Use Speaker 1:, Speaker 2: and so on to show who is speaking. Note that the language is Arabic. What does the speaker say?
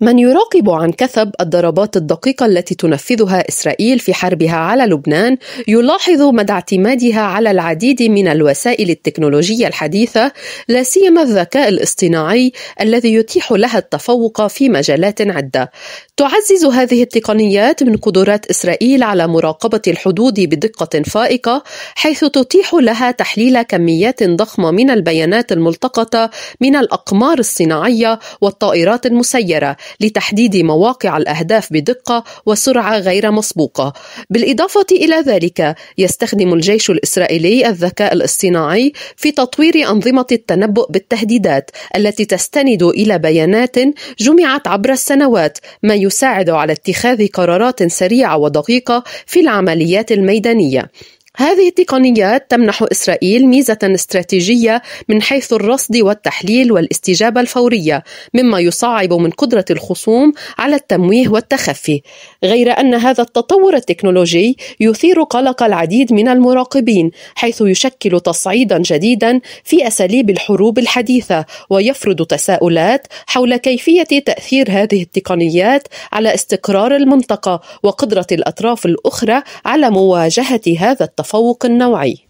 Speaker 1: من يراقب عن كثب الضربات الدقيقة التي تنفذها إسرائيل في حربها على لبنان يلاحظ مدى اعتمادها على العديد من الوسائل التكنولوجية الحديثة لا سيما الذكاء الاصطناعي الذي يتيح لها التفوق في مجالات عدة. تعزز هذه التقنيات من قدرات إسرائيل على مراقبة الحدود بدقة فائقة حيث تتيح لها تحليل كميات ضخمة من البيانات الملتقطة من الأقمار الصناعية والطائرات المسيرة لتحديد مواقع الأهداف بدقة وسرعة غير مسبوقة بالإضافة إلى ذلك يستخدم الجيش الإسرائيلي الذكاء الاصطناعي في تطوير أنظمة التنبؤ بالتهديدات التي تستند إلى بيانات جمعت عبر السنوات ما يساعد على اتخاذ قرارات سريعة ودقيقة في العمليات الميدانية هذه التقنيات تمنح إسرائيل ميزة استراتيجية من حيث الرصد والتحليل والاستجابة الفورية مما يصعب من قدرة الخصوم على التمويه والتخفي غير أن هذا التطور التكنولوجي يثير قلق العديد من المراقبين حيث يشكل تصعيدا جديدا في أساليب الحروب الحديثة ويفرض تساؤلات حول كيفية تأثير هذه التقنيات على استقرار المنطقة وقدرة الأطراف الأخرى على مواجهة هذا التفاوض التفوق النوعي